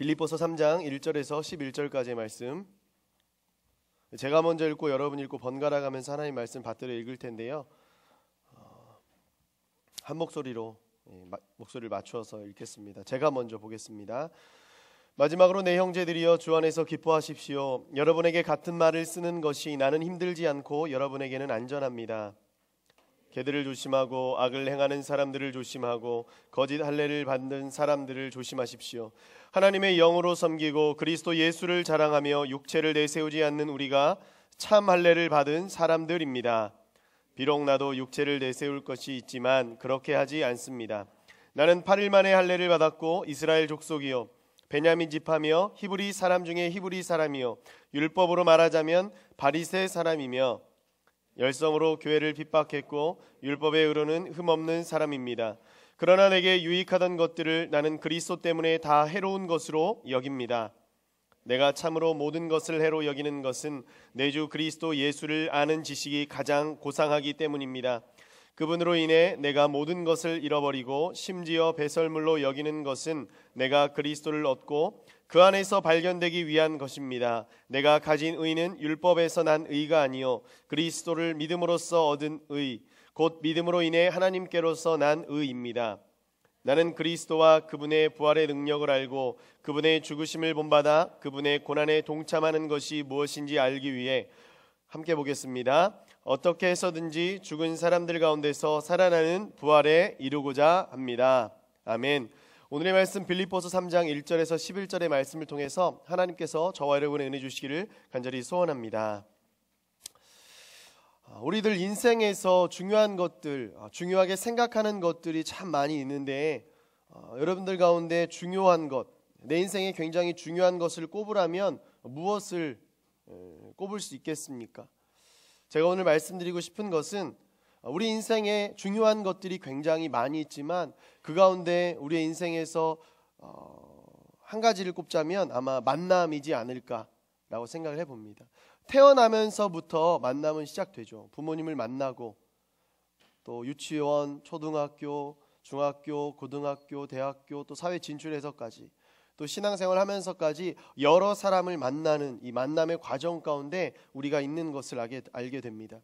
빌립보서 3장 1절에서 11절까지의 말씀 제가 먼저 읽고 여러분 읽고 번갈아 가면서 하나님 말씀 받들어 읽을 텐데요. 어, 한 목소리로 예, 목소리를 맞추어서 읽겠습니다. 제가 먼저 보겠습니다. 마지막으로 내 형제들이여 주 안에서 기뻐하십시오. 여러분에게 같은 말을 쓰는 것이 나는 힘들지 않고 여러분에게는 안전합니다. 개들을 조심하고 악을 행하는 사람들을 조심하고 거짓 할례를 받는 사람들을 조심하십시오. 하나님의 영으로 섬기고 그리스도 예수를 자랑하며 육체를 내세우지 않는 우리가 참 할례를 받은 사람들입니다. 비록 나도 육체를 내세울 것이 있지만 그렇게 하지 않습니다. 나는 8일 만에 할례를 받았고 이스라엘 족속이요 베냐민 집하며 히브리 사람 중에 히브리 사람이요 율법으로 말하자면 바리새 사람이며 열성으로 교회를 핍박했고 율법에 의로는 흠없는 사람입니다. 그러나 내게 유익하던 것들을 나는 그리스도 때문에 다 해로운 것으로 여깁니다. 내가 참으로 모든 것을 해로 여기는 것은 내 주 그리스도 예수를 아는 지식이 가장 고상하기 때문입니다. 그분으로 인해 내가 모든 것을 잃어버리고 심지어 배설물로 여기는 것은 내가 그리스도를 얻고 그 안에서 발견되기 위한 것입니다. 내가 가진 의는 율법에서 난 의가 아니요 그리스도를 믿음으로써 얻은 의, 곧 믿음으로 인해 하나님께로서 난 의입니다. 나는 그리스도와 그분의 부활의 능력을 알고 그분의 죽으심을 본받아 그분의 고난에 동참하는 것이 무엇인지 알기 위해 함께 보겠습니다. 어떻게 해서든지 죽은 사람들 가운데서 살아나는 부활에 이루고자 합니다. 아멘. 오늘의 말씀 빌립보서 3장 1절에서 11절의 말씀을 통해서 하나님께서 저와 여러분의 은혜 주시기를 간절히 소원합니다. 아, 우리들 인생에서 중요한 것들, 아, 중요하게 생각하는 것들이 참 많이 있는데 아, 여러분들 가운데 중요한 것, 내 인생에 굉장히 중요한 것을 꼽으라면 무엇을 꼽을 수 있겠습니까? 제가 오늘 말씀드리고 싶은 것은 어, 우리 인생에 중요한 것들이 굉장히 많이 있지만 그 가운데 우리의 인생에서 어, 한 가지를 꼽자면 아마 만남이지 않을까라고 생각을 해봅니다. 태어나면서부터 만남은 시작되죠. 부모님을 만나고 또 유치원, 초등학교, 중학교, 고등학교, 대학교 또 사회 진출해서까지 또 신앙생활 하면서까지 여러 사람을 만나는 이 만남의 과정 가운데 우리가 있는 것을 알게, 알게 됩니다.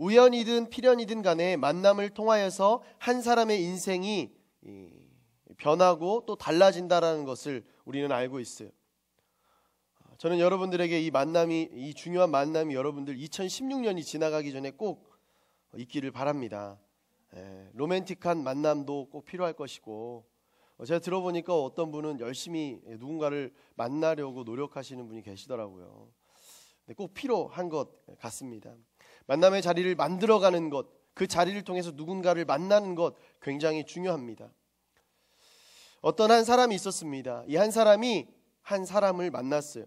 우연이든 필연이든 간에 만남을 통하여서 한 사람의 인생이 변하고 또 달라진다라는 것을 우리는 알고 있어요. 저는 여러분들에게 이 만남이 이 중요한 만남이 여러분들 2016년이 지나가기 전에 꼭 있기를 바랍니다. 예, 로맨틱한 만남도 꼭 필요할 것이고 제가 들어보니까 어떤 분은 열심히 누군가를 만나려고 노력하시는 분이 계시더라고요. 꼭 필요한 것 같습니다. 만남의 자리를 만들어가는 것, 그 자리를 통해서 누군가를 만나는 것 굉장히 중요합니다. 어떤 한 사람이 있었습니다. 이 한 사람이 한 사람을 만났어요.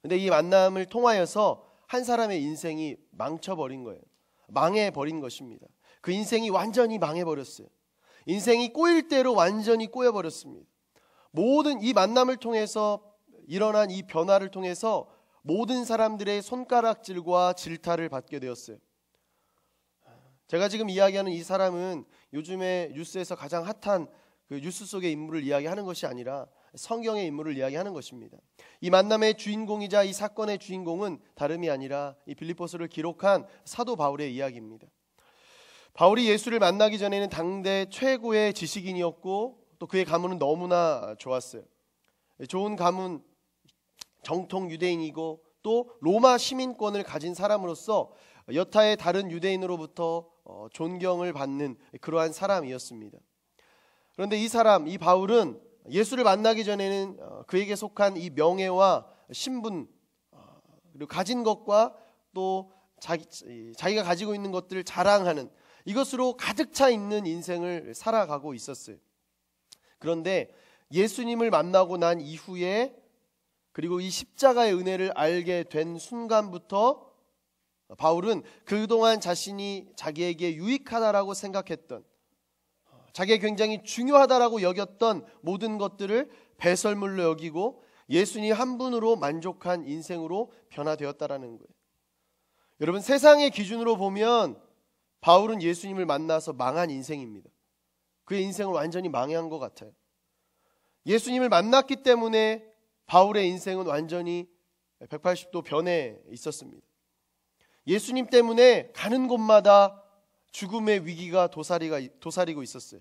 근데 이 만남을 통하여서 한 사람의 인생이 망쳐버린 거예요. 망해버린 것입니다. 그 인생이 완전히 망해버렸어요. 인생이 꼬일 대로 완전히 꼬여버렸습니다. 모든 이 만남을 통해서 일어난 이 변화를 통해서 모든 사람들의 손가락질과 질타를 받게 되었어요. 제가 지금 이야기하는 이 사람은 요즘에 뉴스에서 가장 핫한 그 뉴스 속의 인물을 이야기하는 것이 아니라 성경의 인물을 이야기하는 것입니다. 이 만남의 주인공이자 이 사건의 주인공은 다름이 아니라 이빌립보스를 기록한 사도 바울의 이야기입니다. 바울이 예수를 만나기 전에는 당대 최고의 지식인이었고 또 그의 가문은 너무나 좋았어요. 좋은 가문 정통 유대인이고 또 로마 시민권을 가진 사람으로서 여타의 다른 유대인으로부터 어, 존경을 받는 그러한 사람이었습니다. 그런데 이 사람, 이 바울은 예수를 만나기 전에는 어, 그에게 속한 이 명예와 신분 어, 그리고 가진 것과 또 자기, 자기가 가지고 있는 것들을 자랑하는 이것으로 가득 차 있는 인생을 살아가고 있었어요. 그런데 예수님을 만나고 난 이후에 그리고 이 십자가의 은혜를 알게 된 순간부터 바울은 그동안 자신이 자기에게 유익하다라고 생각했던 자기가 굉장히 중요하다라고 여겼던 모든 것들을 배설물로 여기고 예수님 한 분으로 만족한 인생으로 변화되었다라는 거예요. 여러분 세상의 기준으로 보면 바울은 예수님을 만나서 망한 인생입니다. 그의 인생을 완전히 망한것 같아요. 예수님을 만났기 때문에 바울의 인생은 완전히 180도 변해 있었습니다. 예수님 때문에 가는 곳마다 죽음의 위기가 도사리가, 도사리고 있었어요.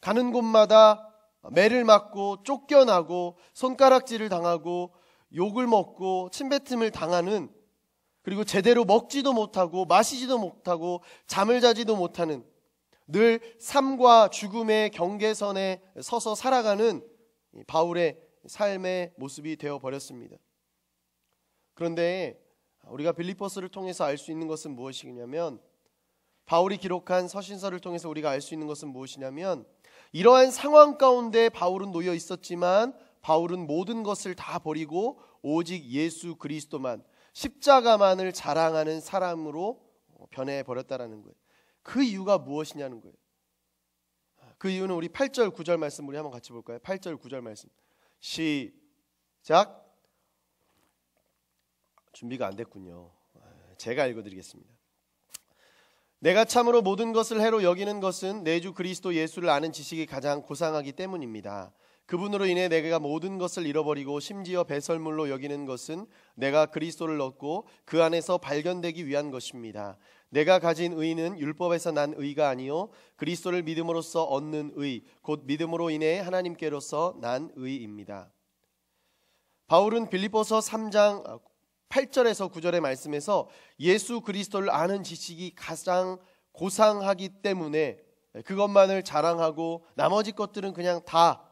가는 곳마다 매를 맞고 쫓겨나고 손가락질을 당하고 욕을 먹고 침뱉음을 당하는 그리고 제대로 먹지도 못하고 마시지도 못하고 잠을 자지도 못하는 늘 삶과 죽음의 경계선에 서서 살아가는 바울의 삶의 모습이 되어 버렸습니다. 그런데 우리가 빌립보스를 통해서 알 수 있는 것은 무엇이냐면 바울이 기록한 서신서를 통해서 우리가 알 수 있는 것은 무엇이냐면 이러한 상황 가운데 바울은 놓여 있었지만 바울은 모든 것을 다 버리고 오직 예수 그리스도만 십자가만을 자랑하는 사람으로 변해 버렸다라는 거예요. 그 이유가 무엇이냐는 거예요. 그 이유는 우리 8절 9절 말씀 우리 한번 같이 볼까요? 8절 9절 말씀. 시작. 준비가 안 됐군요. 제가 읽어드리겠습니다. 내가 참으로 모든 것을 해로 여기는 것은 내주 그리스도 예수를 아는 지식이 가장 고상하기 때문입니다. 그분으로 인해 내가 모든 것을 잃어버리고 심지어 배설물로 여기는 것은 내가 그리스도를 얻고 그 안에서 발견되기 위한 것입니다. 내가 가진 의는 율법에서 난 의가 아니요 그리스도를 믿음으로써 얻는 의, 곧 믿음으로 인해 하나님께로서 난 의입니다. 바울은 빌립보서 3장 8절에서 아, 9절의 말씀에서 예수 그리스도를 아는 지식이 가장 고상하기 때문에 그것만을 자랑하고 나머지 것들은 그냥 다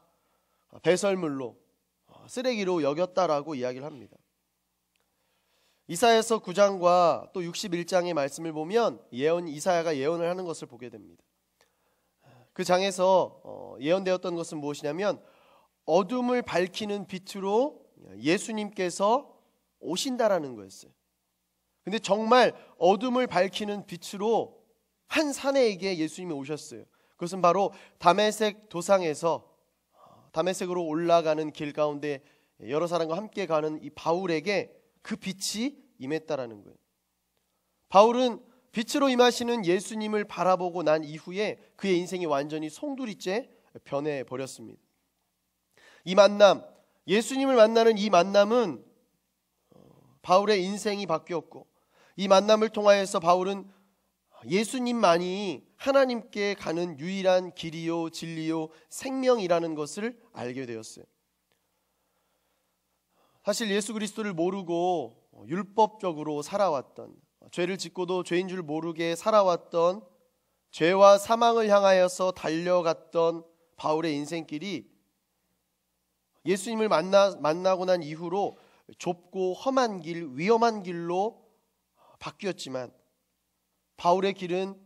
어, 배설물로 어, 쓰레기로 여겼다라고 이야기를 합니다. 이사야서 9장과 또 61장의 말씀을 보면 예언 이사야가 예언을 하는 것을 보게 됩니다. 그 장에서 어, 예언되었던 것은 무엇이냐면 어둠을 밝히는 빛으로 예수님께서 오신다라는 거였어요. 근데 정말 어둠을 밝히는 빛으로 한 사내에게 예수님이 오셨어요. 그것은 바로 담메색 도상에서 다메색으로 올라가는 길 가운데 여러 사람과 함께 가는 이 바울에게 그 빛이 임했다라는 거예요. 바울은 빛으로 임하시는 예수님을 바라보고 난 이후에 그의 인생이 완전히 송두리째 변해 버렸습니다. 이 만남, 예수님을 만나는 이 만남은 어, 바울의 인생이 바뀌었고 이 만남을 통하여서 바울은 예수님만이 하나님께 가는 유일한 길이요, 진리요, 생명이라는 것을 알게 되었어요. 사실 예수 그리스도를 모르고 율법적으로 살아왔던, 죄를 짓고도 죄인 줄 모르게 살아왔던, 죄와 사망을 향하여서 달려갔던 바울의 인생길이 예수님을 만나, 만나고 난 이후로 좁고 험한 길, 위험한 길로 바뀌었지만 바울의 길은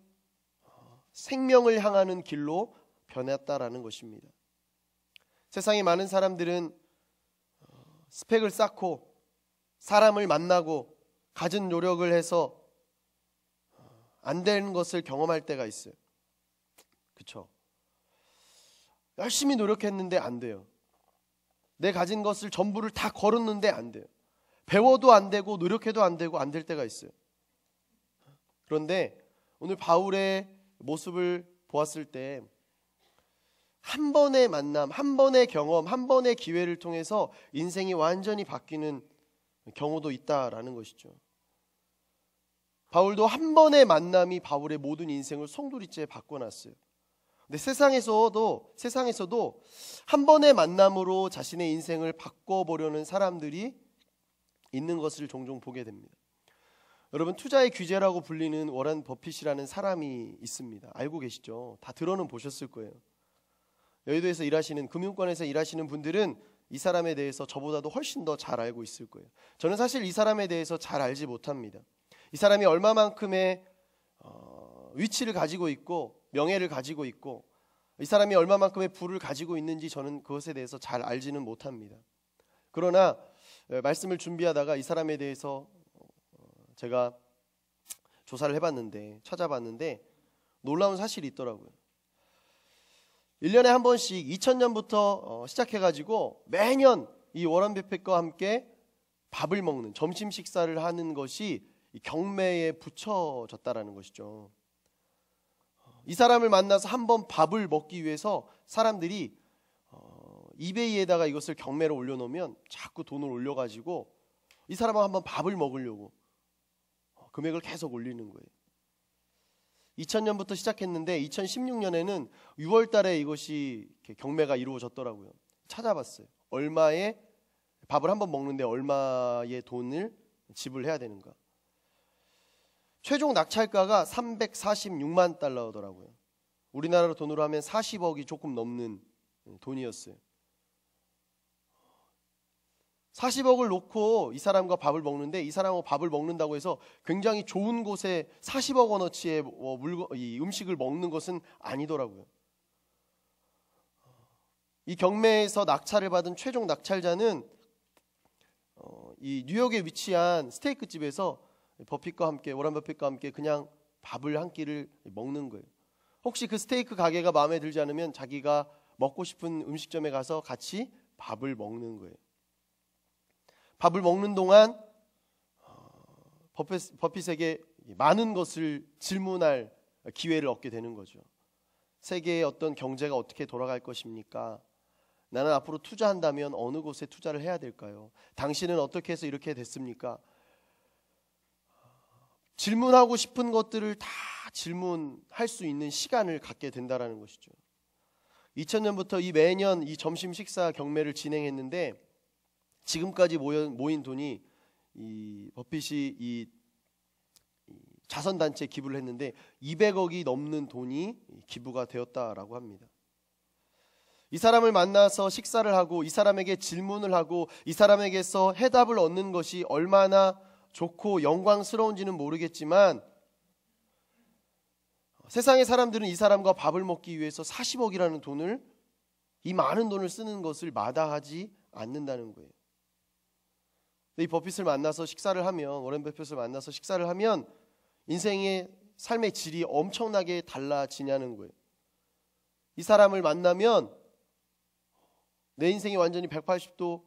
생명을 향하는 길로 변했다라는 것입니다. 세상에 많은 사람들은 어, 스펙을 쌓고 사람을 만나고 가진 노력을 해서 어, 안 되는 것을 경험할 때가 있어요. 그쵸? 열심히 노력했는데 안 돼요. 내 가진 것을 전부를 다 걸었는데 안 돼요. 배워도 안 되고 노력해도 안 되고 안 될 때가 있어요. 그런데 오늘 바울의 모습을 보았을 때 한 번의 만남, 한 번의 경험, 한 번의 기회를 통해서 인생이 완전히 바뀌는 경우도 있다라는 것이죠. 바울도 한 번의 만남이 바울의 모든 인생을 송두리째 바꿔놨어요. 근데 세상에서도 세상에서도 한 번의 만남으로 자신의 인생을 바꿔보려는 사람들이 있는 것을 종종 보게 됩니다. 여러분 투자의 규제라고 불리는 워런 버핏이라는 사람이 있습니다. 알고 계시죠? 다 들어는 보셨을 거예요. 여의도에서 일하시는 금융권에서 일하시는 분들은 이 사람에 대해서 저보다도 훨씬 더 잘 알고 있을 거예요. 저는 사실 이 사람에 대해서 잘 알지 못합니다. 이 사람이 얼마만큼의 어, 위치를 가지고 있고 명예를 가지고 있고 이 사람이 얼마만큼의 부를 가지고 있는지 저는 그것에 대해서 잘 알지는 못합니다. 그러나 말씀을 준비하다가 이 사람에 대해서 제가 조사를 해봤는데 찾아봤는데 놀라운 사실이 있더라고요. 1년에 한 번씩 2000년부터 어, 시작해가지고 매년 이 워런 베핏과 함께 밥을 먹는 점심 식사를 하는 것이 경매에 붙여졌다라는 것이죠. 이 사람을 만나서 한 번 밥을 먹기 위해서 사람들이 어, 이베이에다가 이것을 경매로 올려놓으면 자꾸 돈을 올려가지고 이 사람하고 한번 밥을 먹으려고 금액을 계속 올리는 거예요. 2000년부터 시작했는데 2016년에는 6월 달에 이것이 경매가 이루어졌더라고요. 찾아봤어요. 얼마에 밥을 한 번 먹는데 얼마의 돈을 지불해야 되는가. 최종 낙찰가가 346만 달러더라고요. 우리나라 돈으로 하면 40억이 조금 넘는 돈이었어요. 40억을 놓고 이 사람과 밥을 먹는데 이 사람하고 밥을 먹는다고 해서 굉장히 좋은 곳에 40억 원어치의 어, 음식을 먹는 것은 아니더라고요. 이 경매에서 낙찰을 받은 최종 낙찰자는 어, 이 뉴욕에 위치한 스테이크 집에서 버핏과 함께 워런 버핏과 함께 그냥 밥을 한 끼를 먹는 거예요. 혹시 그 스테이크 가게가 마음에 들지 않으면 자기가 먹고 싶은 음식점에 가서 같이 밥을 먹는 거예요. 밥을 먹는 동안 어, 버핏, 버핏에게 많은 것을 질문할 기회를 얻게 되는 거죠. 세계의 어떤 경제가 어떻게 돌아갈 것입니까? 나는 앞으로 투자한다면 어느 곳에 투자를 해야 될까요? 당신은 어떻게 해서 이렇게 됐습니까? 질문하고 싶은 것들을 다 질문할 수 있는 시간을 갖게 된다라는 것이죠. 2000년부터 이 매년 이 점심 식사 경매를 진행했는데 지금까지 모인, 모인 돈이 이 버핏이 이 자선단체에 기부를 했는데 200억이 넘는 돈이 기부가 되었다라고 합니다. 이 사람을 만나서 식사를 하고 이 사람에게 질문을 하고 이 사람에게서 해답을 얻는 것이 얼마나 좋고 영광스러운지는 모르겠지만 세상의 사람들은 이 사람과 밥을 먹기 위해서 40억이라는 돈을 이 많은 돈을 쓰는 것을 마다하지 않는다는 거예요. 이 버핏을 만나서 식사를 하면 워렌 버핏을 만나서 식사를 하면 인생의 삶의 질이 엄청나게 달라지냐는 거예요. 이 사람을 만나면 내 인생이 완전히 180도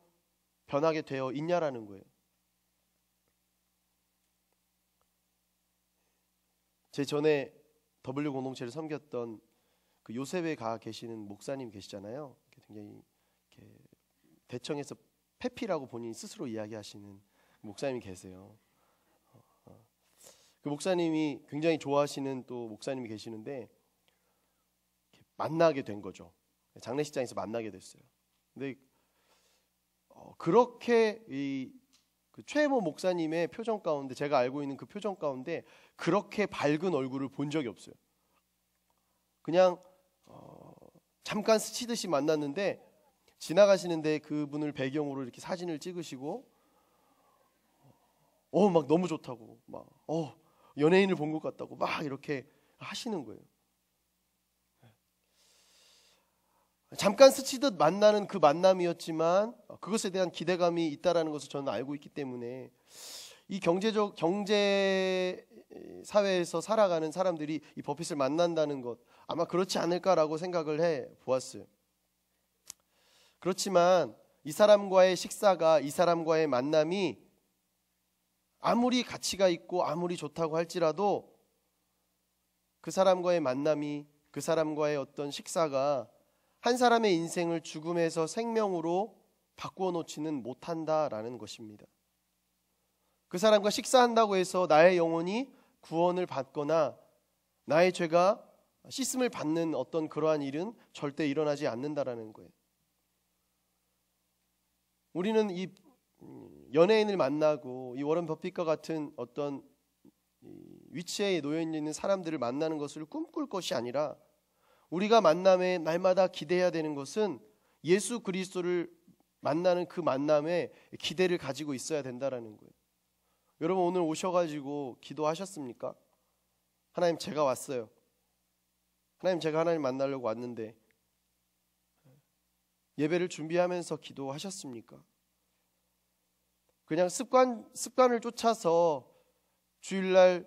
변하게 되어 있냐라는 거예요. 제 전에 W 공동체를 섬겼던 그 요셉에 가 계시는 목사님 계시잖아요. 굉장히 대청에서 해피라고 본인 이 스스로 이야기하시는 목사님이 계세요. 어, 어. 그 목사님이 굉장히 좋아하시는 또 목사님이 계시는데 만나게 된 거죠. 장례식장에서 만나게 됐어요. 근데 어, 그렇게 이 그 최모 목사님의 표정 가운데 제가 알고 있는 그 표정 가운데 그렇게 밝은 얼굴을 본 적이 없어요. 그냥 잠깐 스치듯이 만났는데 지나가시는데 그분을 배경으로 이렇게 사진을 찍으시고 어막 너무 좋다고 막 어 연예인을 본 것 같다고 막 이렇게 하시는 거예요. 잠깐 스치듯 만나는 그 만남이었지만 그것에 대한 기대감이 있다라는 것을 저는 알고 있기 때문에 이 경제적 경제 사회에서 살아가는 사람들이 이 버핏을 만난다는 것 아마 그렇지 않을까라고 생각을 해 보았어요. 그렇지만 이 사람과의 식사가 이 사람과의 만남이 아무리 가치가 있고 아무리 좋다고 할지라도 그 사람과의 만남이 그 사람과의 어떤 식사가 한 사람의 인생을 죽음에서 생명으로 바꾸어 놓지는 못한다라는 것입니다. 그 사람과 식사한다고 해서 나의 영혼이 구원을 받거나 나의 죄가 씻음을 받는 어떤 그러한 일은 절대 일어나지 않는다라는 거예요. 우리는 이 연예인을 만나고 이 워런 버핏과 같은 어떤 위치에 놓여 있는 사람들을 만나는 것을 꿈꿀 것이 아니라 우리가 만남에 날마다 기대해야 되는 것은 예수 그리스도를 만나는 그 만남에 기대를 가지고 있어야 된다라는 거예요. 여러분 오늘 오셔가지고 기도하셨습니까? 하나님 제가 왔어요. 하나님 제가 하나님 만나려고 왔는데 예배를 준비하면서 기도하셨습니까? 그냥 습관, 습관을 쫓아서 주일날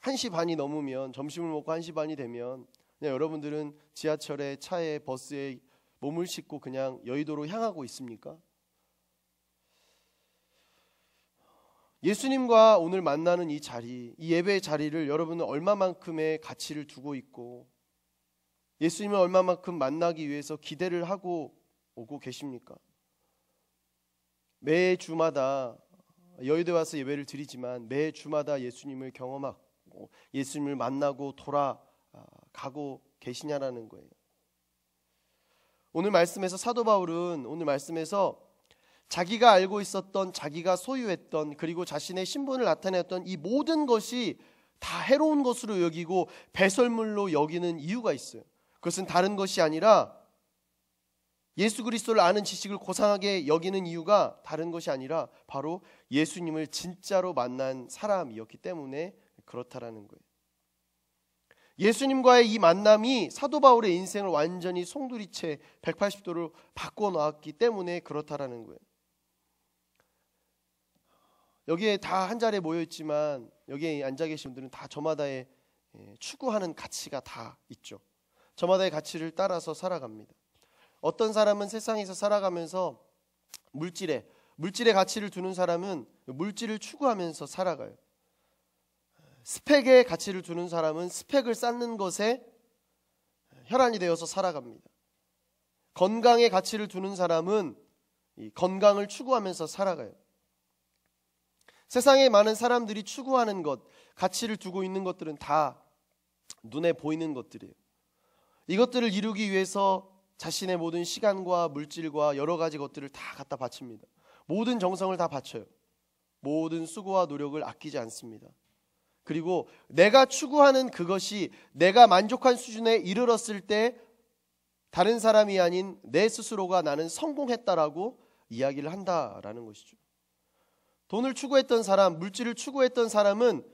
1시 반이 넘으면 점심을 먹고 1시 반이 되면 그냥 여러분들은 지하철에 차에 버스에 몸을 싣고 그냥 여의도로 향하고 있습니까? 예수님과 오늘 만나는 이 자리, 이예배 자리를 여러분은 얼마만큼의 가치를 두고 있고 예수님을 얼마만큼 만나기 위해서 기대를 하고 오고 계십니까? 매 주마다 여의도 와서 예배를 드리지만 매 주마다 예수님을 경험하고 예수님을 만나고 돌아가고 아, 계시냐라는 거예요. 오늘 말씀에서 사도 바울은 오늘 말씀에서 자기가 알고 있었던 자기가 소유했던 그리고 자신의 신분을 나타냈던 이 모든 것이 다 해로운 것으로 여기고 배설물로 여기는 이유가 있어요. 그것은 다른 것이 아니라 예수 그리스도를 아는 지식을 고상하게 여기는 이유가 다른 것이 아니라 바로 예수님을 진짜로 만난 사람이었기 때문에 그렇다라는 거예요. 예수님과의 이 만남이 사도 바울의 인생을 완전히 송두리째 180도로 바꿔 놓았기 때문에 그렇다라는 거예요. 여기에 다 한 자리에 모여 있지만 여기에 앉아 계신 분들은 다 저마다의 예, 추구하는 가치가 다 있죠. 저마다의 가치를 따라서 살아갑니다. 어떤 사람은 세상에서 살아가면서 물질에 물질의 가치를 두는 사람은 물질을 추구하면서 살아가요. 스펙에 가치를 두는 사람은 스펙을 쌓는 것에 혈안이 되어서 살아갑니다. 건강에 가치를 두는 사람은 건강을 추구하면서 살아가요. 세상에 많은 사람들이 추구하는 것, 가치를 두고 있는 것들은 다 눈에 보이는 것들이에요. 이것들을 이루기 위해서 자신의 모든 시간과 물질과 여러 가지 것들을 다 갖다 바칩니다. 모든 정성을 다 바쳐요. 모든 수고와 노력을 아끼지 않습니다. 그리고 내가 추구하는 그것이 내가 만족한 수준에 이르렀을 때 다른 사람이 아닌 내 스스로가 나는 성공했다라고 이야기를 한다라는 것이죠. 돈을 추구했던 사람, 물질을 추구했던 사람은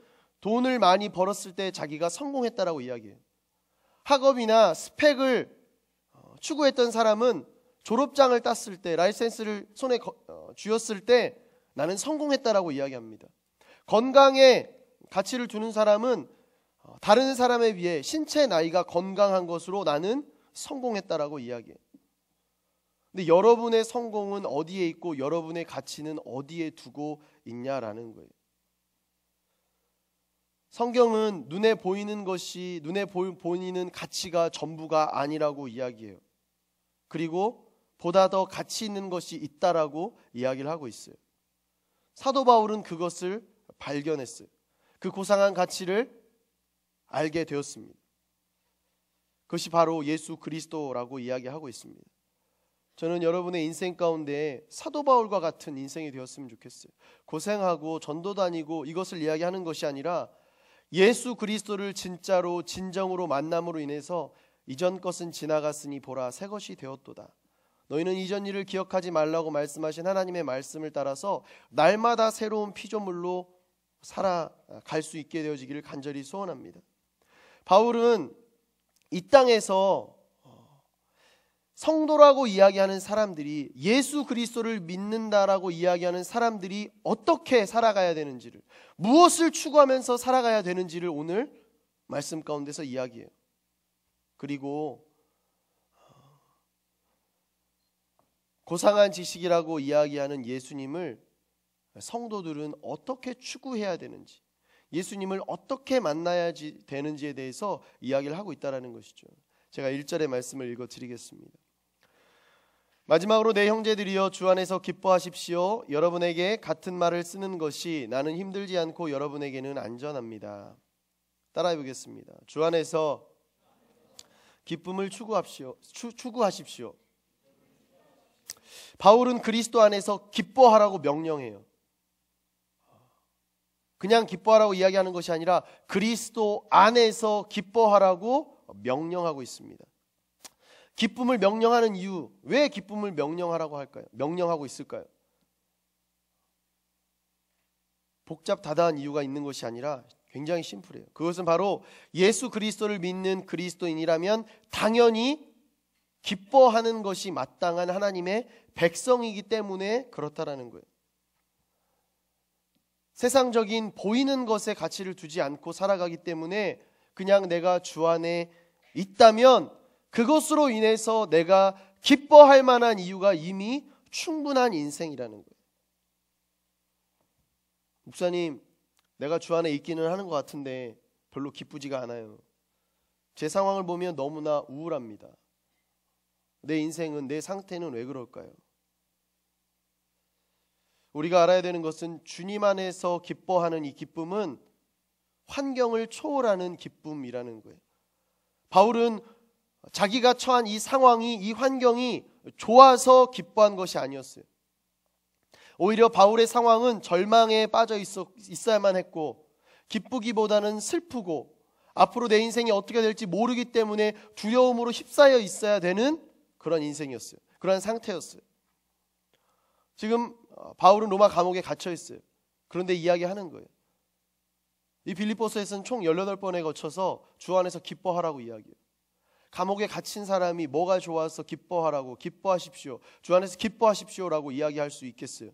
돈을 많이 벌었을 때 자기가 성공했다라고 이야기해요. 학업이나 스펙을 어, 추구했던 사람은 졸업장을 땄을 때 라이센스를 손에 어, 쥐었을 때 나는 성공했다라고 이야기합니다. 건강에 가치를 두는 사람은 어, 다른 사람에 비해 신체 나이가 건강한 것으로 나는 성공했다라고 이야기해. 근데 여러분의 성공은 어디에 있고 여러분의 가치는 어디에 두고 있냐라는 거예요. 성경은 눈에 보이는 것이 눈에 보이는 가치가 전부가 아니라고 이야기해요. 그리고 보다 더 가치 있는 것이 있다라고 이야기를 하고 있어요. 사도 바울은 그것을 발견했어요. 그 고상한 가치를 알게 되었습니다. 그것이 바로 예수 그리스도라고 이야기하고 있습니다. 저는 여러분의 인생 가운데 사도 바울과 같은 인생이 되었으면 좋겠어요. 고생하고 전도 다니고 이것을 이야기하는 것이 아니라 예수 그리스도를 진짜로 진정으로 만남으로 인해서 이전 것은 지나갔으니 보라 새 것이 되었도다. 너희는 이전 일을 기억하지 말라고 말씀하신 하나님의 말씀을 따라서 날마다 새로운 피조물로 살아갈 수 있게 되어지기를 간절히 소원합니다. 바울은 이 땅에서 성도라고 이야기하는 사람들이 예수 그리스도를 믿는다라고 이야기하는 사람들이 어떻게 살아가야 되는지를 무엇을 추구하면서 살아가야 되는지를 오늘 말씀 가운데서 이야기해요. 그리고 어, 고상한 지식이라고 이야기하는 예수님을 성도들은 어떻게 추구해야 되는지 예수님을 어떻게 만나야 되는지에 대해서 이야기를 하고 있다라는 것이죠. 제가 1절의 말씀을 읽어 드리겠습니다. 마지막으로 내 형제들이여 주 안에서 기뻐하십시오. 여러분에게 같은 말을 쓰는 것이 나는 힘들지 않고 여러분에게는 안전합니다. 따라해 보겠습니다. 주 안에서 기쁨을 추구합시오. 추, 구하십시오 바울은 그리스도 안에서 기뻐하라고 명령해요. 그냥 기뻐하라고 이야기하는 것이 아니라 그리스도 안에서 기뻐하라고 명령하고 있습니다. 기쁨을 명령하는 이유, 왜 기쁨을 명령하라고 할까요? 명령하고 있을까요? 복잡 다다한 이유가 있는 것이 아니라 굉장히 심플해요. 그것은 바로 예수 그리스도를 믿는 그리스도인이라면 당연히 기뻐하는 것이 마땅한 하나님의 백성이기 때문에 그렇다라는 거예요. 세상적인 보이는 것에 가치를 두지 않고 살아가기 때문에 그냥 내가 주 안에 있다면 그것으로 인해서 내가 기뻐할 만한 이유가 이미 충분한 인생이라는 거예요. 목사님, 내가 주 안에 있기는 하는 것 같은데 별로 기쁘지가 않아요. 제 상황을 보면 너무나 우울합니다. 내 인생은, 내 상태는 왜 그럴까요? 우리가 알아야 되는 것은 주님 안에서 기뻐하는 이 기쁨은 환경을 초월하는 기쁨이라는 거예요. 바울은 자기가 처한 이 상황이 이 환경이 좋아서 기뻐한 것이 아니었어요. 오히려 바울의 상황은 절망에 빠져 있어, 야만 했고 기쁘기보다는 슬프고 앞으로 내 인생이 어떻게 될지 모르기 때문에 두려움으로 휩싸여 있어야 되는 그런 인생이었어요. 그런 상태였어요. 지금 어, 바울은 로마 감옥에 갇혀 있어요. 그런데 이야기하는 거예요. 이 빌립보서에서는 총 18번에 거쳐서 주 안에서 기뻐하라고 이야기해요. 감옥에 갇힌 사람이 뭐가 좋아서 기뻐하라고 기뻐하십시오. 주 안에서 기뻐하십시오라고 이야기할 수 있겠어요.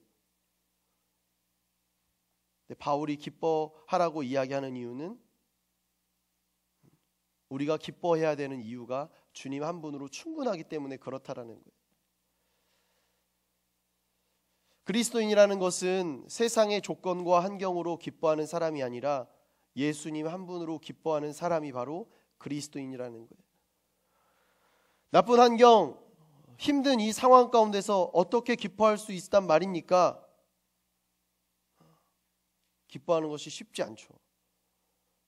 바울이 기뻐하라고 이야기하는 이유는 우리가 기뻐해야 되는 이유가 주님 한 분으로 충분하기 때문에 그렇다라는 거예요. 그리스도인이라는 것은 세상의 조건과 환경으로 기뻐하는 사람이 아니라 예수님 한 분으로 기뻐하는 사람이 바로 그리스도인이라는 거예요. 나쁜 환경, 힘든 이 상황 가운데서 어떻게 기뻐할 수 있단 말입니까? 기뻐하는 것이 쉽지 않죠.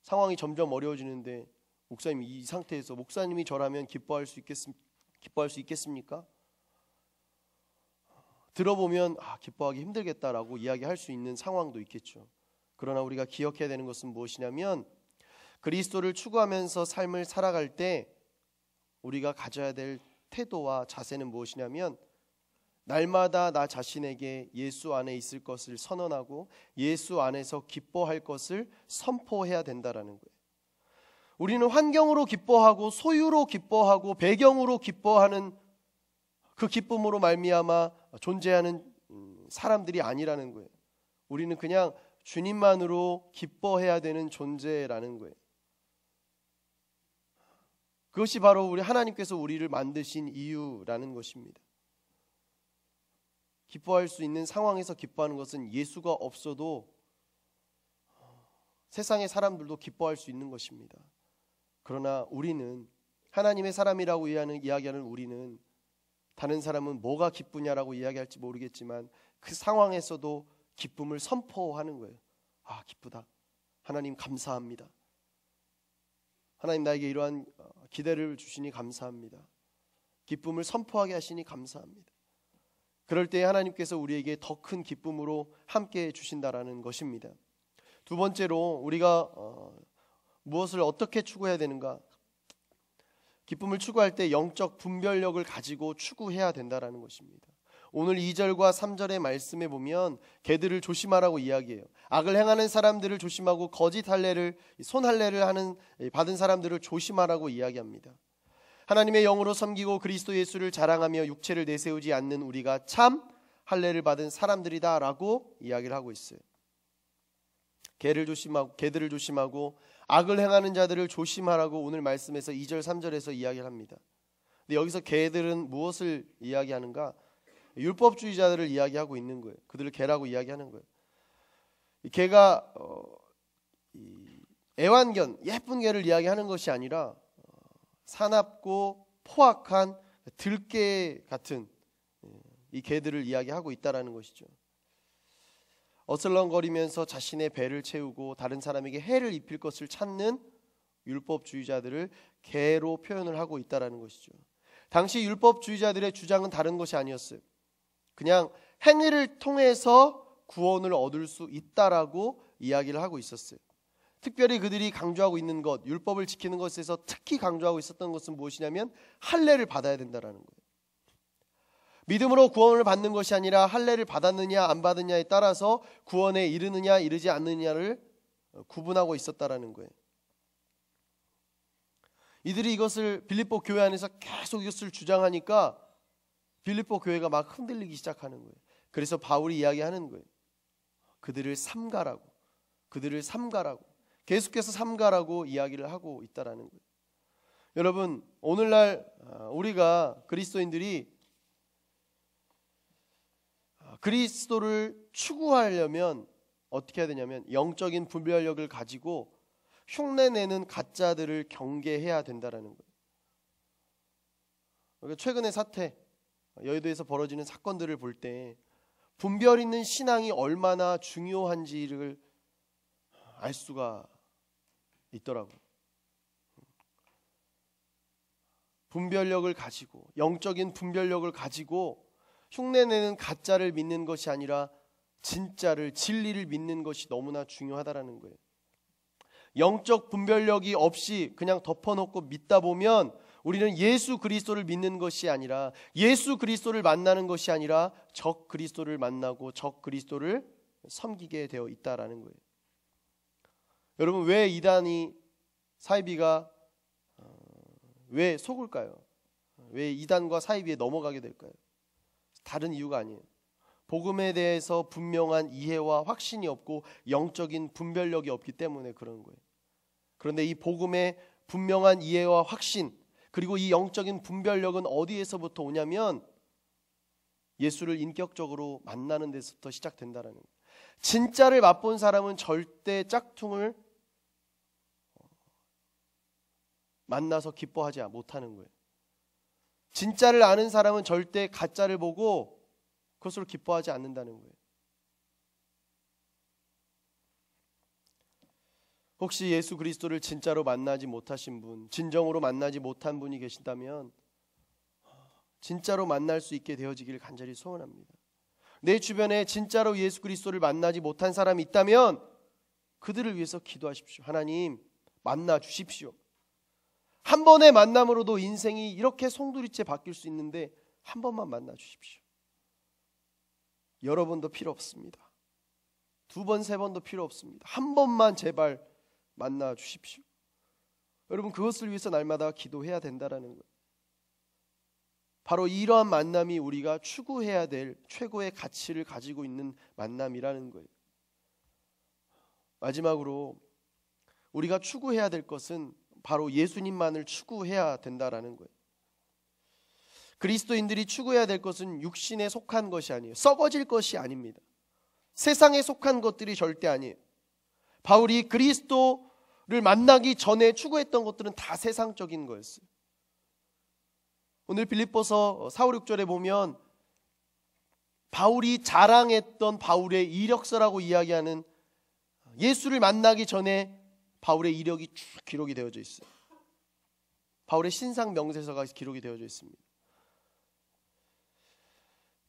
상황이 점점 어려워지는데 목사님 이 상태에서 목사님이 저라면 기뻐할 수 있겠습 기뻐할 수 있겠습니까? 들어보면 아, 기뻐하기 힘들겠다라고 이야기할 수 있는 상황도 있겠죠. 그러나 우리가 기억해야 되는 것은 무엇이냐면 그리스도를 추구하면서 삶을 살아갈 때 우리가 가져야 될 태도와 자세는 무엇이냐면 날마다 나 자신에게 예수 안에 있을 것을 선언하고 예수 안에서 기뻐할 것을 선포해야 된다라는 거예요. 우리는 환경으로 기뻐하고 소유로 기뻐하고 배경으로 기뻐하는 그 기쁨으로 말미암아 존재하는 음, 사람들이 아니라는 거예요. 우리는 그냥 주님만으로 기뻐해야 되는 존재라는 거예요. 그것이 바로 우리 하나님께서 우리를 만드신 이유라는 것입니다. 기뻐할 수 있는 상황에서 기뻐하는 것은 예수가 없어도 세상의 사람들도 기뻐할 수 있는 것입니다. 그러나 우리는 하나님의 사람이라고 이야기하는 우리는 다른 사람은 뭐가 기쁘냐라고 이야기할지 모르겠지만 그 상황에서도 기쁨을 선포하는 거예요. 아, 기쁘다. 하나님 감사합니다. 하나님 나에게 이러한 어, 기대를 주시니 감사합니다. 기쁨을 선포하게 하시니 감사합니다. 그럴 때 하나님께서 우리에게 더 큰 기쁨으로 함께 주신다라는 것입니다. 두 번째로 우리가 어, 무엇을 어떻게 추구해야 되는가? 기쁨을 추구할 때 영적 분별력을 가지고 추구해야 된다라는 것입니다. 오늘 2절과 3절의 말씀에 보면 개들을 조심하라고 이야기해요. 악을 행하는 사람들을 조심하고 거짓 할례를 손 할례를 하는 받은 사람들을 조심하라고 이야기합니다. 하나님의 영으로 섬기고 그리스도 예수를 자랑하며 육체를 내세우지 않는 우리가 참 할례를 받은 사람들이다라고 이야기를 하고 있어요. 개를 조심하고 개들을 조심하고 악을 행하는 자들을 조심하라고 오늘 말씀에서 2절 3절에서 이야기를 합니다. 근데 여기서 개들은 무엇을 이야기하는가? 율법주의자들을 이야기하고 있는 거예요. 그들을 개라고 이야기하는 거예요. 개가 어, 애완견 예쁜 개를 이야기하는 것이 아니라 어, 사납고 포악한 들개 같은 예, 이 개들을 이야기하고 있다라는 것이죠. 어슬렁거리면서 자신의 배를 채우고 다른 사람에게 해를 입힐 것을 찾는 율법주의자들을 개로 표현을 하고 있다라는 것이죠. 당시 율법주의자들의 주장은 다른 것이 아니었어요. 그냥 행위를 통해서 구원을 얻을 수 있다라고 이야기를 하고 있었어요. 특별히 그들이 강조하고 있는 것, 율법을 지키는 것에서 특히 강조하고 있었던 것은 무엇이냐면 할례를 받아야 된다라는 거예요. 믿음으로 구원을 받는 것이 아니라 할례를 받았느냐 안 받았냐에 느 따라서 구원에 이르느냐 이르지 않느냐를 구분하고 있었다라는 거예요. 이들이 이것을 빌립보 교회 안에서 계속 이것을 주장하니까 빌립보 교회가 막 흔들리기 시작하는 거예요. 그래서 바울이 이야기하는 거예요. 그들을 삼가라고 그들을 삼가라고 계속해서 삼가라고 이야기를 하고 있다라는 거예요. 여러분 오늘날 아, 우리가 그리스도인들이 아, 그리스도를 추구하려면 어떻게 해야 되냐면 영적인 분별력을 가지고 흉내내는 가짜들을 경계해야 된다라는 거예요. 그러니까 최근의 사태 여의도에서 벌어지는 사건들을 볼때 분별 있는 신앙이 얼마나 중요한지를 알 수가 있더라고요. 분별력을 가지고 영적인 분별력을 가지고 흉내내는 가짜를 믿는 것이 아니라 진짜를 진리를 믿는 것이 너무나 중요하다라는 거예요. 영적 분별력이 없이 그냥 덮어놓고 믿다 보면 우리는 예수 그리스도를 믿는 것이 아니라 예수 그리스도를 만나는 것이 아니라 적 그리스도를 만나고 적 그리스도를 섬기게 되어 있다라는 거예요. 여러분 왜 이단이 사이비가 어, 왜 속을까요? 왜 이단과 사이비에 넘어가게 될까요? 다른 이유가 아니에요. 복음에 대해서 분명한 이해와 확신이 없고 영적인 분별력이 없기 때문에 그런 거예요. 그런데 이 복음의 분명한 이해와 확신, 그리고 이 영적인 분별력은 어디에서부터 오냐면 예수를 인격적으로 만나는 데서부터 시작된다라는 거예요. 진짜를 맛본 사람은 절대 짝퉁을 만나서 기뻐하지 못하는 거예요. 진짜를 아는 사람은 절대 가짜를 보고 그것으로 기뻐하지 않는다는 거예요. 혹시 예수 그리스도를 진짜로 만나지 못하신 분, 진정으로 만나지 못한 분이 계신다면 진짜로 만날 수 있게 되어지기를 간절히 소원합니다. 내 주변에 진짜로 예수 그리스도를 만나지 못한 사람이 있다면 그들을 위해서 기도하십시오. 하나님, 만나 주십시오. 한 번의 만남으로도 인생이 이렇게 송두리째 바뀔 수 있는데 한 번만 만나 주십시오. 여러 분도 필요 없습니다. 두 번, 세 번도 필요 없습니다. 한 번만 제발 만나 주십시오. 여러분 그것을 위해서 날마다 기도해야 된다라는 것. 바로 이러한 만남이 우리가 추구해야 될 최고의 가치를 가지고 있는 만남이라는 거예요. 마지막으로 우리가 추구해야 될 것은 바로 예수님만을 추구해야 된다라는 거예요. 그리스도인들이 추구해야 될 것은 육신에 속한 것이 아니에요. 썩어질 것이 아닙니다. 세상에 속한 것들이 절대 아니에요. 바울이 그리스도 를 만나기 전에 추구했던 것들은 다 세상적인 거였어요. 오늘 빌립보서 4, 어, 5, 6절에 보면 바울이 자랑했던 바울의 이력서라고 이야기하는 예수를 만나기 전에 바울의 이력이 쭉 기록이 되어져 있어요. 바울의 신상 명세서가 기록이 되어져 있습니다.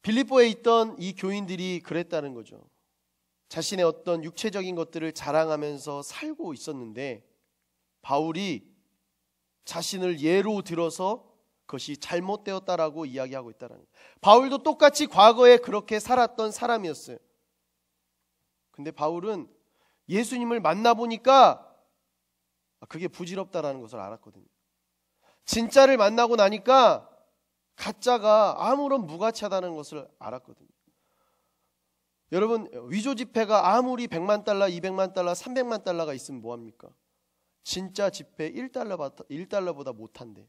빌립보에 있던 이 교인들이 그랬다는 거죠. 자신의 어떤 육체적인 것들을 자랑하면서 살고 있었는데 바울이 자신을 예로 들어서 그것이 잘못되었다라고 이야기하고 있다라는 바울도 똑같이 과거에 그렇게 살았던 사람이었어요. 근데 바울은 예수님을 만나보니까 아, 그게 부질없다라는 것을 알았거든요. 진짜를 만나고 나니까 가짜가 아무런 무가치하다는 것을 알았거든요. 여러분 위조 지폐가 아무리 100만 달러, 200만 달러, 300만 달러가 있으면 뭐 합니까? 진짜 지폐 1달러 1달러보다 못한데.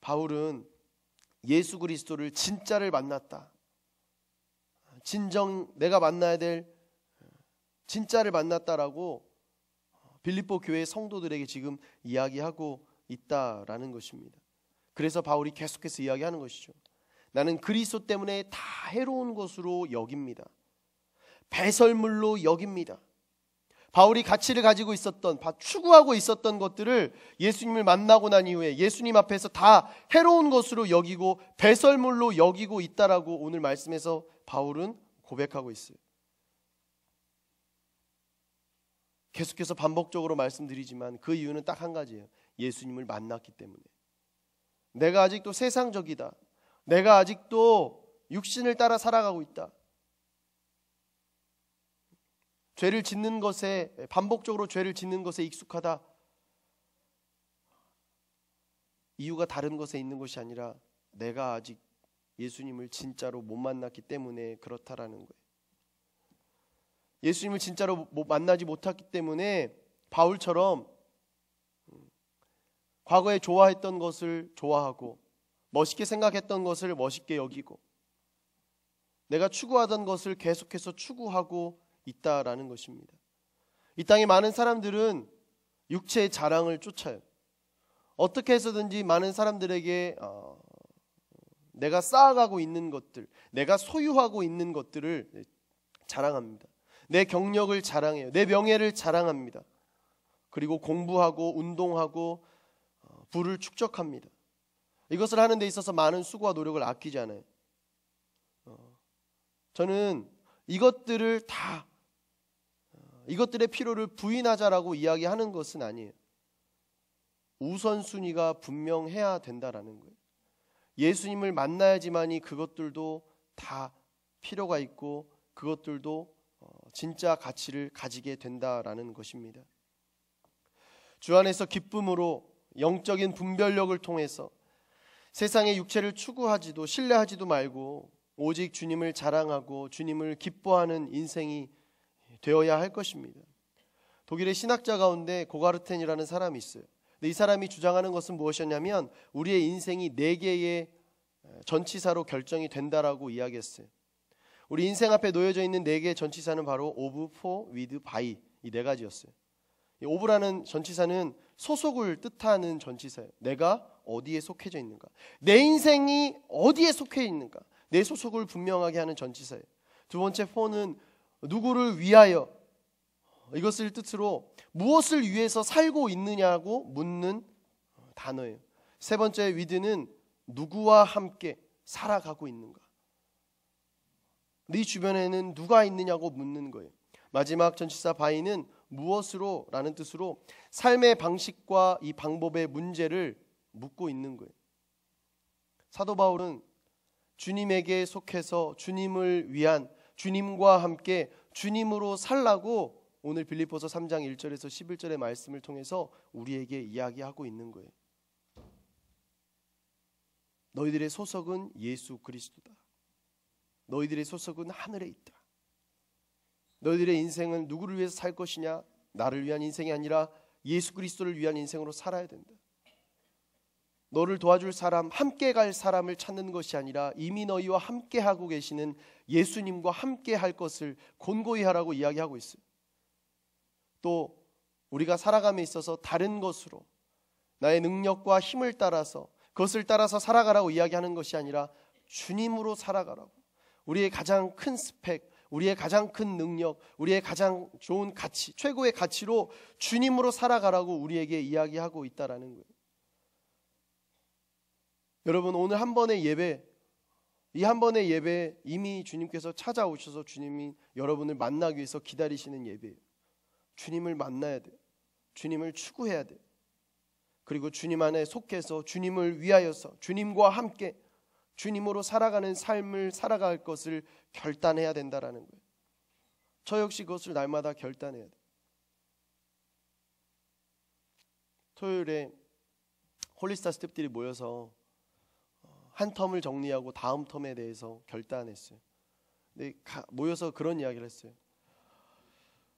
바울은 예수 그리스도를 진짜를 만났다. 진정 내가 만나야 될 진짜를 만났다라고 빌립보 교회 성도들에게 지금 이야기하고 있다라는 것입니다. 그래서 바울이 계속해서 이야기하는 것이죠. 나는 그리스도 때문에 다 해로운 것으로 여깁니다. 배설물로 여깁니다. 바울이 가치를 가지고 있었던, 추구하고 있었던 것들을 예수님을 만나고 난 이후에 예수님 앞에서 다 해로운 것으로 여기고 배설물로 여기고 있다라고 오늘 말씀에서 바울은 고백하고 있어요. 계속해서 반복적으로 말씀드리지만 그 이유는 딱 한 가지예요. 예수님을 만났기 때문에. 내가 아직도 세상적이다. 내가 아직도 육신을 따라 살아가고 있다. 죄를 짓는 것에 반복적으로 죄를 짓는 것에 익숙하다. 이유가 다른 것에 있는 것이 아니라 내가 아직 예수님을 진짜로 못 만났기 때문에 그렇다라는 거예요. 예수님을 진짜로 못 만나지 못했기 때문에 바울처럼 과거에 좋아했던 것을 좋아하고 멋있게 생각했던 것을 멋있게 여기고 내가 추구하던 것을 계속해서 추구하고 있다라는 것입니다. 이 땅의 많은 사람들은 육체의 자랑을 쫓아요. 어떻게 해서든지 많은 사람들에게 어, 내가 쌓아가고 있는 것들, 내가 소유하고 있는 것들을 자랑합니다. 내 경력을 자랑해요. 내 명예를 자랑합니다. 그리고 공부하고 운동하고 어, 부를 축적합니다. 이것을 하는 데 있어서 많은 수고와 노력을 아끼잖아요 어, 저는 이것들을 다 어, 이것들의 필요를 부인하자라고 이야기하는 것은 아니에요. 우선순위가 분명해야 된다라는 거예요. 예수님을 만나야지만이 그것들도 다 필요가 있고 그것들도 어, 진짜 가치를 가지게 된다라는 것입니다. 주 안에서 기쁨으로 영적인 분별력을 통해서 세상의 육체를 추구하지도 신뢰하지도 말고 오직 주님을 자랑하고 주님을 기뻐하는 인생이 되어야 할 것입니다. 독일의 신학자 가운데 고가르텐이라는 사람이 있어요. 근데 이 사람이 주장하는 것은 무엇이었냐면 우리의 인생이 네 개의 전치사로 결정이 된다라고 이야기했어요. 우리 인생 앞에 놓여져 있는 네 개의 전치사는 바로 오브, 포, 위드, 바이 이 네 가지였어요. 오브라는 전치사는 소속을 뜻하는 전치사예요. 내가 어디에 속해져 있는가? 내 인생이 어디에 속해 있는가? 내 소속을 분명하게 하는 전치사예요. 두 번째 포는 누구를 위하여 이것을 뜻으로 무엇을 위해서 살고 있느냐고 묻는 단어예요. 세 번째 위드는 누구와 함께 살아가고 있는가? 네 주변에는 누가 있느냐고 묻는 거예요. 마지막 전치사 바이는 무엇으로라는 뜻으로 삶의 방식과 이 방법의 문제를 묻고 있는 거예요. 사도 바울은 주님에게 속해서 주님을 위한 주님과 함께 주님으로 살라고 오늘 빌립보서 3장 1절에서 11절의 말씀을 통해서 우리에게 이야기하고 있는 거예요. 너희들의 소속은 예수 그리스도다. 너희들의 소속은 하늘에 있다. 너희들의 인생은 누구를 위해서 살 것이냐? 나를 위한 인생이 아니라 예수 그리스도를 위한 인생으로 살아야 된다. 너를 도와줄 사람, 함께 갈 사람을 찾는 것이 아니라 이미 너희와 함께 하고 계시는 예수님과 함께 할 것을 곤고히 하라고 이야기하고 있어요. 또 우리가 살아감에 있어서 다른 것으로 나의 능력과 힘을 따라서 그것을 따라서 살아가라고 이야기하는 것이 아니라 주님으로 살아가라고. 우리의 가장 큰 스펙, 우리의 가장 큰 능력, 우리의 가장 좋은 가치, 최고의 가치로 주님으로 살아가라고 우리에게 이야기하고 있다라는 거예요. 여러분 오늘 한 번의 예배 이 한 번의 예배 이미 주님께서 찾아오셔서 주님이 여러분을 만나기 위해서 기다리시는 예배예요. 주님을 만나야 돼. 요 주님을 추구해야 돼. 요 그리고 주님 안에 속해서 주님을 위하여서 주님과 함께 주님으로 살아가는 삶을 살아갈 것을 결단해야 된다라는 거예요. 저 역시 그것을 날마다 결단해야 돼. 요 토요일에 홀리스타 스텝들이 모여서 한 텀을 정리하고 다음 텀에 대해서 결단했어요. 근데 가, 모여서 그런 이야기를 했어요.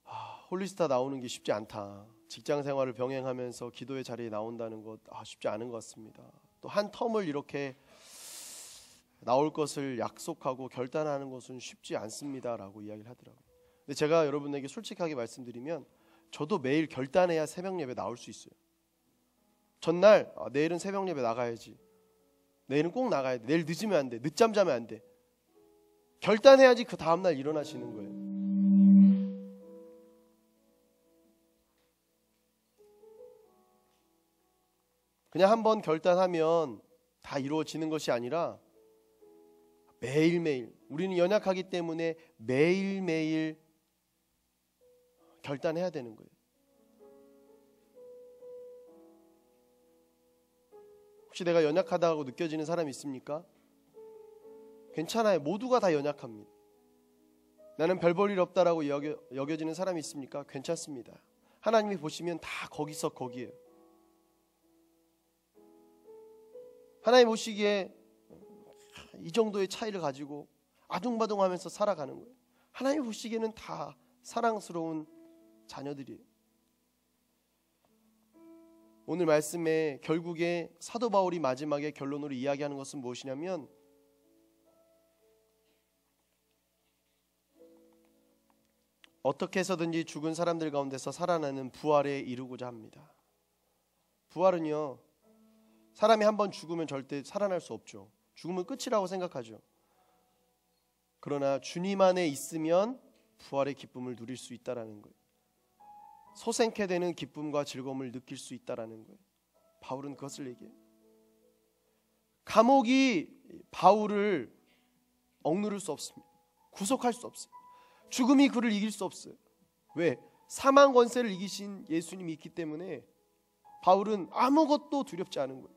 아, 홀리스타 나오는 게 쉽지 않다. 직장 생활을 병행하면서 기도의 자리에 나온다는 것 아, 쉽지 않은 것 같습니다. 또 한 텀을 이렇게 나올 것을 약속하고 결단하는 것은 쉽지 않습니다라고 이야기를 하더라고요. 근데 제가 여러분에게 솔직하게 말씀드리면 저도 매일 결단해야 새벽 예배 나올 수 있어요. 전날 아, 내일은 새벽 예배 나가야지. 내일은 꼭 나가야 돼. 내일 늦으면 안 돼. 늦잠 자면 안 돼. 결단해야지 그 다음날 일어나시는 거예요. 그냥 한 번 결단하면 다 이루어지는 것이 아니라 매일매일 우리는 연약하기 때문에 매일매일 결단해야 되는 거예요. 혹시 내가 연약하다고 느껴지는 사람이 있습니까? 괜찮아요. 모두가 다 연약합니다. 나는 별 볼 일 없다라고 여겨, 여겨지는 사람이 있습니까? 괜찮습니다. 하나님이 보시면 다 거기서 거기에요. 하나님 보시기에 이 정도의 차이를 가지고 아둥바둥하면서 살아가는 거예요. 하나님 보시기에는 다 사랑스러운 자녀들이에요. 오늘 말씀에 결국에 사도 바울이 마지막에 결론으로 이야기하는 것은 무엇이냐면 어떻게 해서든지 죽은 사람들 가운데서 살아나는 부활에 이르고자 합니다. 부활은요. 사람이 한번 죽으면 절대 살아날 수 없죠. 죽음은 끝이라고 생각하죠. 그러나 주님 안에 있으면 부활의 기쁨을 누릴 수 있다라는 거예요. 소생케 되는 기쁨과 즐거움을 느낄 수 있다라는 거예요. 바울은 그것을 얘기해요. 감옥이 바울을 억누를 수 없습니다. 구속할 수 없어요. 죽음이 그를 이길 수 없어요. 왜? 사망 권세를 이기신 예수님이 있기 때문에 바울은 아무것도 두렵지 않은 거예요.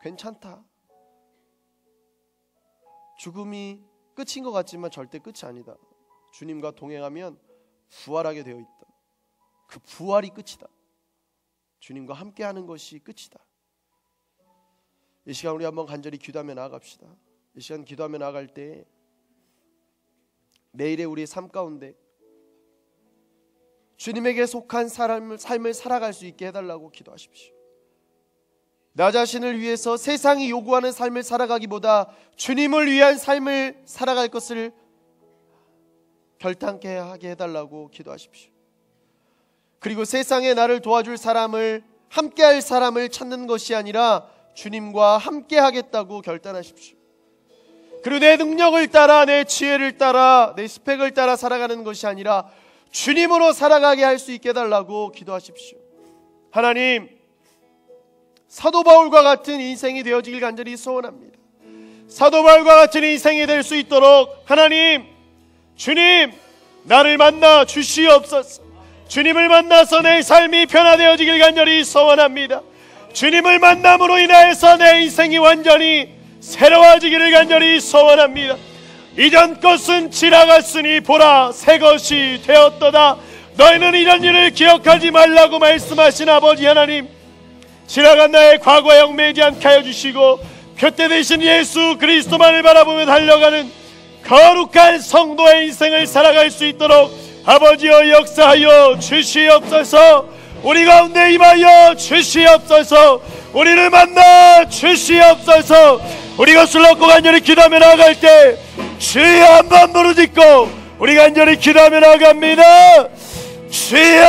괜찮다. 죽음이 끝인 것 같지만 절대 끝이 아니다. 주님과 동행하면 부활하게 되어 있다. 그 부활이 끝이다. 주님과 함께하는 것이 끝이다. 이 시간 우리 한번 간절히 기도하며 나아갑시다. 이 시간 기도하며 나아갈 때내일의 우리의 삶 가운데 주님에게 속한 사람을 삶을 살아갈 수 있게 해달라고 기도하십시오. 나 자신을 위해서 세상이 요구하는 삶을 살아가기보다 주님을 위한 삶을 살아갈 것을 결단케 하게 해달라고 기도하십시오. 그리고 세상에 나를 도와줄 사람을 함께할 사람을 찾는 것이 아니라 주님과 함께하겠다고 결단하십시오. 그리고 내 능력을 따라 내 지혜를 따라 내 스펙을 따라 살아가는 것이 아니라 주님으로 살아가게 할 수 있게 달라고 기도하십시오. 하나님 사도 바울과 같은 인생이 되어지길 간절히 소원합니다. 사도 바울과 같은 인생이 될 수 있도록 하나님 주님 나를 만나 주시옵소서. 주님을 만나서 내 삶이 변화되어지길 간절히 소원합니다. 주님을 만남으로 인하여서 내 인생이 완전히 새로워지기를 간절히 소원합니다. 이전 것은 지나갔으니 보라 새 것이 되었도다. 너희는 이런 일을 기억하지 말라고 말씀하신 아버지 하나님 지나간 나의 과거에 얽매이지 않게 하여 주시고 그때 대신 예수 그리스도만을 바라보며 달려가는 거룩한 성도의 인생을 살아갈 수 있도록 아버지여 역사하여 주시옵소서 우리 가운데 임하여 주시옵소서 우리를 만나 주시옵소서 우리가 술렁고 간절히 기도하며 나아갈 때 주여 한번 부르짖고 우리 간절히 기도하며 나아갑니다 주여